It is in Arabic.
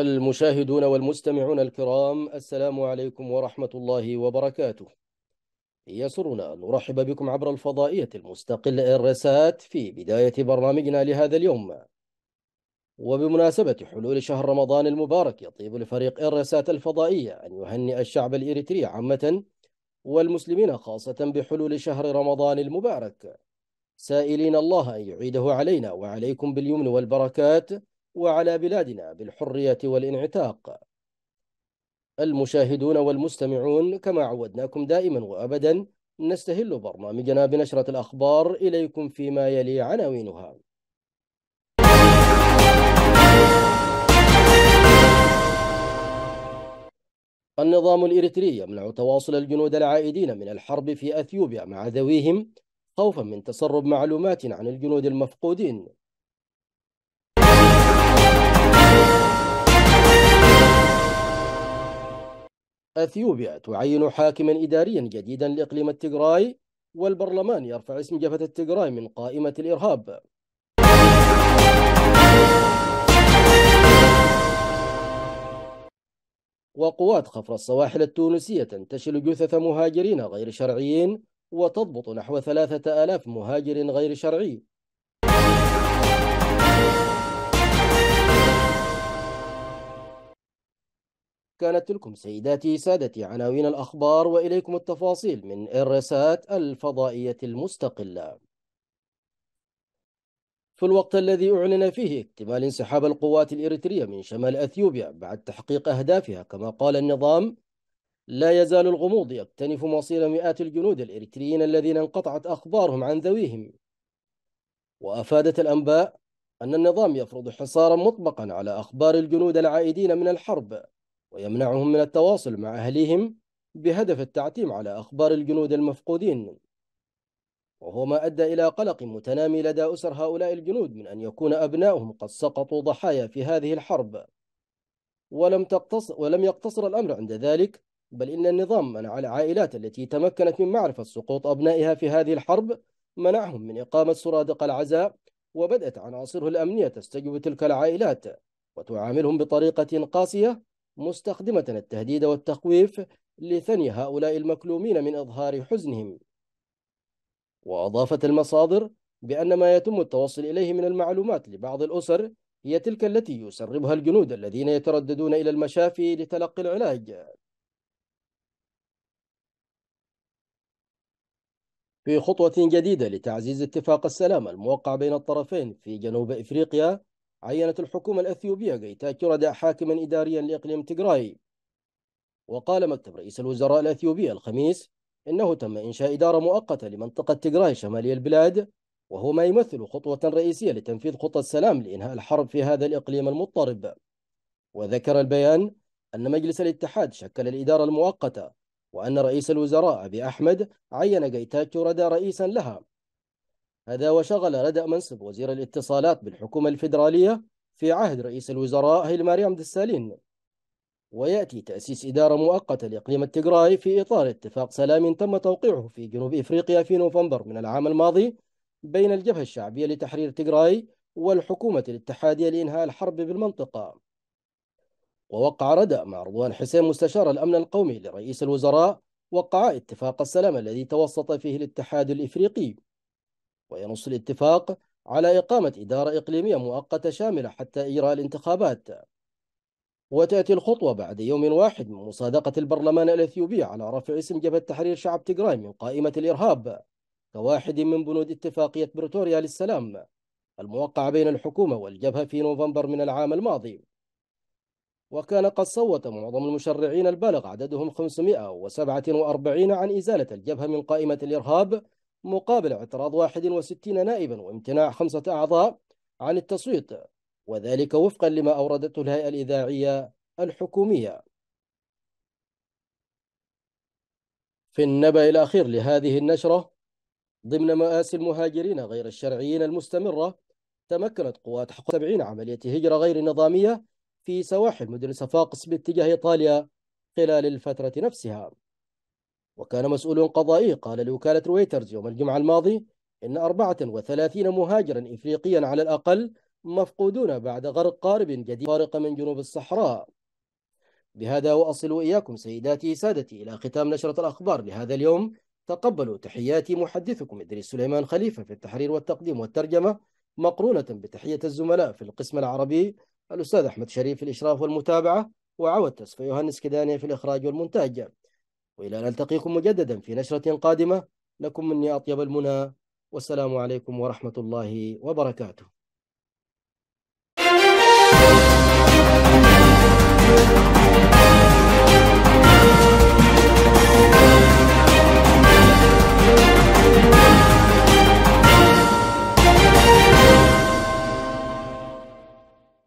المشاهدون والمستمعون الكرام السلام عليكم ورحمة الله وبركاته يسرنا أن نرحب بكم عبر الفضائية المستقلة الرسات في بداية برنامجنا لهذا اليوم وبمناسبة حلول شهر رمضان المبارك يطيب لفريق الرسات الفضائية أن يهنئ الشعب الإريتري عامة والمسلمين خاصة بحلول شهر رمضان المبارك سائلين الله أن يعيده علينا وعليكم باليمن والبركات وعلى بلادنا بالحرية والانعتاق المشاهدون والمستمعون كما عودناكم دائما وأبدا نستهل برنامجنا بنشرة الأخبار إليكم فيما يلي عناوينها النظام الإريتري يمنع تواصل الجنود العائدين من الحرب في أثيوبيا مع ذويهم خوفا من تسرب معلومات عن الجنود المفقودين أثيوبيا تعين حاكما إداريا جديدا لإقليم التجراي والبرلمان يرفع اسم جبهة التجراي من قائمة الإرهاب وقوات خفر السواحل التونسية تنتشل جثث مهاجرين غير شرعيين وتضبط نحو ثلاثة آلاف مهاجر غير شرعي كانت تلكم سيداتي سادتي عناوين الأخبار وإليكم التفاصيل من الرسات الفضائية المستقلة في الوقت الذي أعلن فيه اكتمال انسحاب القوات الإريترية من شمال أثيوبيا بعد تحقيق أهدافها كما قال النظام لا يزال الغموض يكتنف مصير مئات الجنود الإريتريين الذين انقطعت أخبارهم عن ذويهم وأفادت الأنباء أن النظام يفرض حصارا مطبقا على أخبار الجنود العائدين من الحرب ويمنعهم من التواصل مع أهليهم بهدف التعتيم على أخبار الجنود المفقودين وهو ما أدى إلى قلق متنامي لدى أسر هؤلاء الجنود من أن يكون أبنائهم قد سقطوا ضحايا في هذه الحرب ولم, تقتص ولم يقتصر الأمر عند ذلك بل إن النظام منع العائلات التي تمكنت من معرفة سقوط أبنائها في هذه الحرب منعهم من إقامة سرادق العزاء وبدأت عناصره الأمنية تستجوب تلك العائلات وتعاملهم بطريقة قاسية مستخدمة التهديد والتخويف لثني هؤلاء المكلومين من إظهار حزنهم وأضافت المصادر بأن ما يتم التوصل إليه من المعلومات لبعض الأسر هي تلك التي يسربها الجنود الذين يترددون إلى المشافي لتلقي العلاج في خطوة جديدة لتعزيز اتفاق السلام الموقع بين الطرفين في جنوب إفريقيا عينت الحكومة الأثيوبية غيتا ردا حاكما إداريا لإقليم تجراي وقال مكتب رئيس الوزراء الأثيوبي الخميس إنه تم إنشاء إدارة مؤقتة لمنطقة تجراي شمالي البلاد وهو ما يمثل خطوة رئيسية لتنفيذ خطة السلام لإنهاء الحرب في هذا الإقليم المضطرب وذكر البيان أن مجلس الاتحاد شكل الإدارة المؤقتة وأن رئيس الوزراء أبي أحمد عين غيتا ردا رئيسا لها هذا وشغل ردأ منصب وزير الاتصالات بالحكومة الفيدرالية في عهد رئيس الوزراء هيلماري عبد السالين ويأتي تأسيس إدارة مؤقتة لإقليم التجراي في إطار اتفاق سلام تم توقيعه في جنوب إفريقيا في نوفمبر من العام الماضي بين الجبهة الشعبية لتحرير تجراي والحكومة الاتحادية لإنهاء الحرب بالمنطقة ووقع ردأ مع رضوان حسين مستشار الأمن القومي لرئيس الوزراء وقع اتفاق السلام الذي توسط فيه الاتحاد الإفريقي وينص الاتفاق على إقامة إدارة إقليمية مؤقتة شاملة حتى إجراء الانتخابات وتأتي الخطوة بعد يوم واحد من مصادقة البرلمان الأثيوبي على رفع اسم جبهة تحرير شعب تيغراي من قائمة الإرهاب كواحد من بنود اتفاقية بريتوريا للسلام الموقع بين الحكومة والجبهة في نوفمبر من العام الماضي وكان قد صوت معظم المشرعين البالغ عددهم 547 عن إزالة الجبهة من قائمة الإرهاب مقابل اعتراض 61 نائبا وامتناع خمسة أعضاء عن التصويت وذلك وفقا لما أوردته الهيئة الإذاعية الحكومية في النبأ الأخير لهذه النشرة ضمن مآسي المهاجرين غير الشرعيين المستمرة تمكنت قوات حق 70 عملية هجرة غير نظامية في سواحل مدن صفاقس باتجاه إيطاليا خلال الفترة نفسها وكان مسؤول قضائي قال لوكالة رويترز يوم الجمعة الماضي إن 34 مهاجرا إفريقيا على الأقل مفقودون بعد غرق قارب جديد فارق من جنوب الصحراء بهذا وأصل إياكم سيداتي سادتي إلى ختام نشرة الأخبار لهذا اليوم تقبلوا تحياتي محدثكم إدريس سليمان خليفة في التحرير والتقديم والترجمة مقرونة بتحية الزملاء في القسم العربي الأستاذ أحمد شريف في الإشراف والمتابعة وعود تصفي يوهانس في الإخراج والمونتاج وإلى أن ألتقيكم مجددا في نشرة قادمة لكم مني أطيب المنى والسلام عليكم ورحمة الله وبركاته